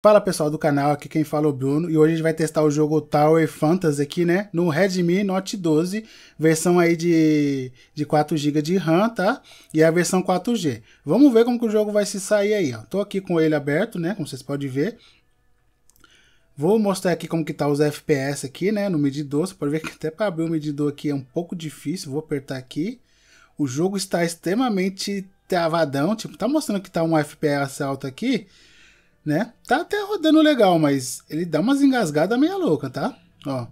Fala pessoal do canal, aqui quem fala é o Bruno e hoje a gente vai testar o jogo Tower Fantasy aqui, né, no Redmi Note 12, versão aí de, de 4GB de RAM, tá, e a versão 4G. Vamos ver como que o jogo vai se sair aí, ó, tô aqui com ele aberto, né, como vocês podem ver. Vou mostrar aqui como que tá os FPS aqui, né, no medidor, você pode ver que até para abrir o medidor aqui é um pouco difícil, vou apertar aqui. O jogo está extremamente travadão, tipo, tá mostrando que tá um FPS alto aqui, né? Tá até rodando legal, mas ele dá umas engasgadas meia louca, tá? Ó.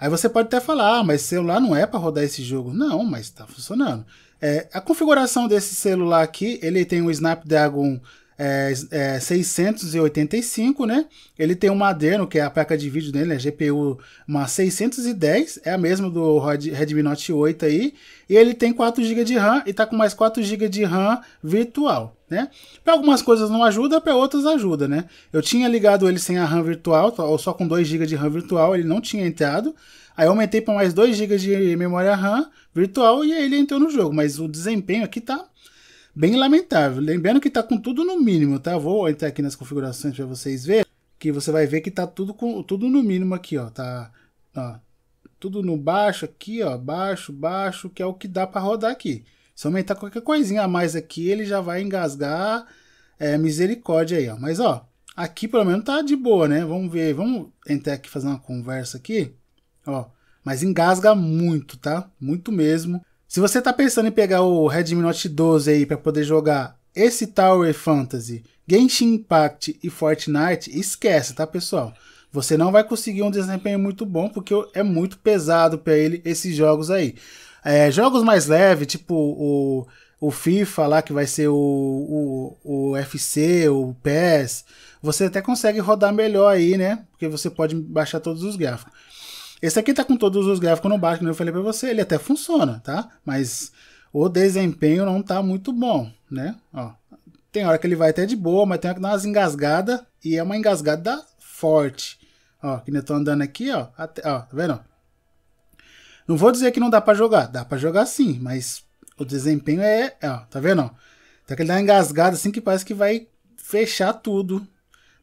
Aí você pode até falar, ah, mas celular não é para rodar esse jogo. Não, mas tá funcionando. É, a configuração desse celular aqui, ele tem um Snapdragon é, é 685, né? Ele tem um Adreno, que é a placa de vídeo dele, é né? GPU uma 610, é a mesma do Redmi Note 8 aí, e ele tem 4 GB de RAM e tá com mais 4 GB de RAM virtual, né? Para algumas coisas não ajuda, para outras ajuda, né? Eu tinha ligado ele sem a RAM virtual, ou só com 2 GB de RAM virtual, ele não tinha entrado. Aí eu aumentei para mais 2 GB de memória RAM virtual e aí ele entrou no jogo, mas o desempenho aqui tá bem lamentável. Lembrando que está com tudo no mínimo, tá? Vou entrar aqui nas configurações para vocês verem, que você vai ver que está tudo com tudo no mínimo aqui, ó, tá? Ó, tudo no baixo aqui, ó, baixo, baixo, que é o que dá para rodar aqui. Se aumentar qualquer coisinha a mais aqui, ele já vai engasgar é, misericórdia aí, ó. Mas, ó, aqui pelo menos tá de boa, né? Vamos ver, vamos entrar aqui fazer uma conversa aqui, ó. Mas engasga muito, tá? Muito mesmo. Se você está pensando em pegar o Redmi Note 12 aí para poder jogar esse Tower Fantasy, Genshin Impact e Fortnite, esquece, tá, pessoal? Você não vai conseguir um desempenho muito bom porque é muito pesado para ele esses jogos aí. É, jogos mais leves, tipo o, o FIFA lá, que vai ser o, o, o FC, o PES, você até consegue rodar melhor aí, né? Porque você pode baixar todos os gráficos. Esse aqui tá com todos os gráficos no baixo, como eu falei para você, ele até funciona, tá? Mas o desempenho não tá muito bom, né? Ó, tem hora que ele vai até de boa, mas tem hora que dá umas engasgadas, e é uma engasgada forte. Ó, que eu tô andando aqui, ó, até, ó, tá vendo? Não vou dizer que não dá para jogar, dá para jogar sim, mas o desempenho é, é ó, tá vendo? Tem então, que dá engasgada assim que parece que vai fechar tudo,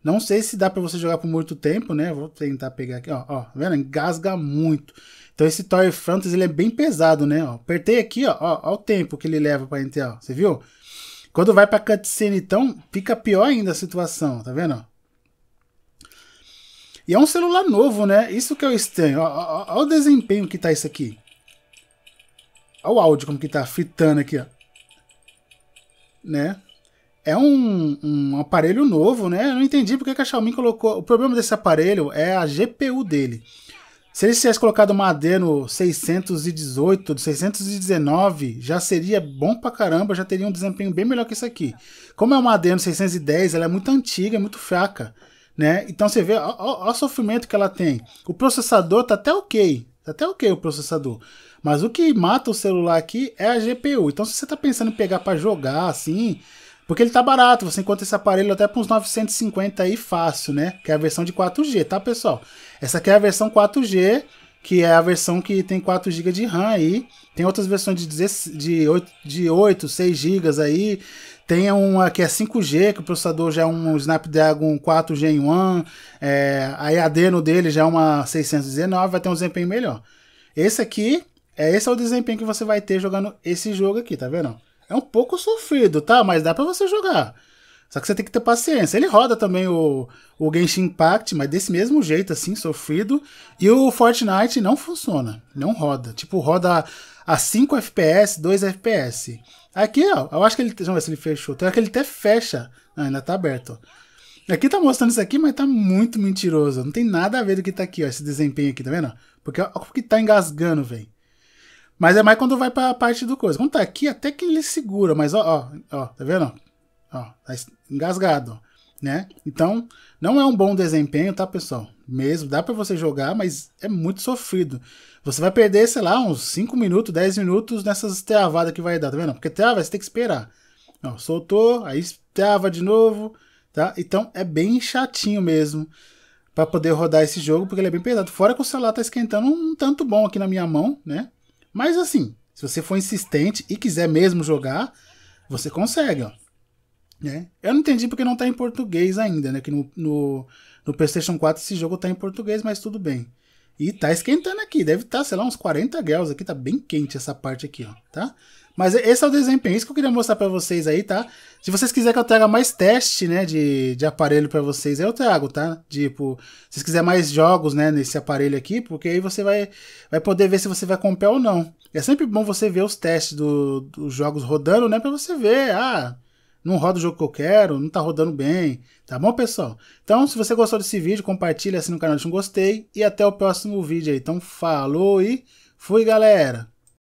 não sei se dá para você jogar por muito tempo, né? Vou tentar pegar aqui, ó, ó, tá vendo? Engasga muito. Então esse Toy Fantasy ele é bem pesado, né? Ó, apertei aqui, ó, ó, ó o tempo que ele leva para entrar, ó. Você viu? Quando vai para cutscene, então, fica pior ainda a situação, tá vendo? E é um celular novo, né? Isso que é o estranho. Olha o desempenho que tá isso aqui. Olha o áudio como que tá fritando aqui, ó. Né? é um, um, aparelho novo, né? Eu não entendi porque que a Xiaomi colocou. O problema desse aparelho é a GPU dele. Se eles tivessem colocado uma AD no 618, 619, já seria bom pra caramba, já teria um desempenho bem melhor que isso aqui. Como é uma AD no 610, ela é muito antiga, é muito fraca, né? Então você vê, ó, o sofrimento que ela tem. O processador tá até ok, tá até ok o processador. Mas o que mata o celular aqui é a GPU. Então se você tá pensando em pegar para jogar assim, porque ele tá barato, você encontra esse aparelho até por uns 950 aí fácil, né? Que é a versão de 4G, tá, pessoal? Essa aqui é a versão 4G, que é a versão que tem 4 GB de RAM aí. Tem outras versões de, 10, de, 8, de 8, 6 GB aí. Tem uma que é 5G, que o processador já é um Snapdragon 4 g 1. É, a EAD no dele já é uma 619, vai ter um desempenho melhor. Esse aqui, é, esse é o desempenho que você vai ter jogando esse jogo aqui, tá vendo? É um pouco sofrido, tá? Mas dá para você jogar. Só que você tem que ter paciência. Ele roda também o, o Genshin Impact, mas desse mesmo jeito, assim, sofrido. E o Fortnite não funciona. Não roda. Tipo, roda a 5 FPS, 2 FPS. Aqui, ó, eu acho que ele. eu ver se ele fechou. Tem que ele até fecha. Não, ah, ainda tá aberto. Aqui tá mostrando isso aqui, mas tá muito mentiroso. Não tem nada a ver do que tá aqui, ó. Esse desempenho aqui, tá vendo? Porque olha o que tá engasgando, velho. Mas é mais quando vai pra parte do coisa. Quando tá aqui, até que ele segura, mas ó, ó, ó tá vendo? Ó, tá engasgado, né? Então, não é um bom desempenho, tá, pessoal? Mesmo, dá para você jogar, mas é muito sofrido. Você vai perder, sei lá, uns 5 minutos, 10 minutos nessas travadas que vai dar, tá vendo? Porque trava, você tem que esperar. Ó, soltou, aí trava de novo, tá? Então, é bem chatinho mesmo para poder rodar esse jogo, porque ele é bem pesado. Fora que o celular tá esquentando um tanto bom aqui na minha mão, né? Mas assim, se você for insistente e quiser mesmo jogar, você consegue, ó. Né? Eu não entendi porque não tá em português ainda, né? Que no, no, no PlayStation 4 esse jogo tá em português, mas tudo bem. E tá esquentando aqui, deve estar, tá, sei lá, uns 40 graus aqui, tá bem quente essa parte aqui, ó, tá? Mas esse é o desempenho, isso que eu queria mostrar para vocês aí, tá? Se vocês quiserem que eu traga mais teste, né, de, de aparelho para vocês, aí eu trago, tá? Tipo, se vocês quiserem mais jogos, né, nesse aparelho aqui, porque aí você vai, vai poder ver se você vai comprar ou não. É sempre bom você ver os testes do, dos jogos rodando, né, para você ver, ah, não roda o jogo que eu quero, não tá rodando bem, tá bom, pessoal? Então, se você gostou desse vídeo, compartilha, assina o canal, deixa um gostei, e até o próximo vídeo aí. Então, falou e fui, galera!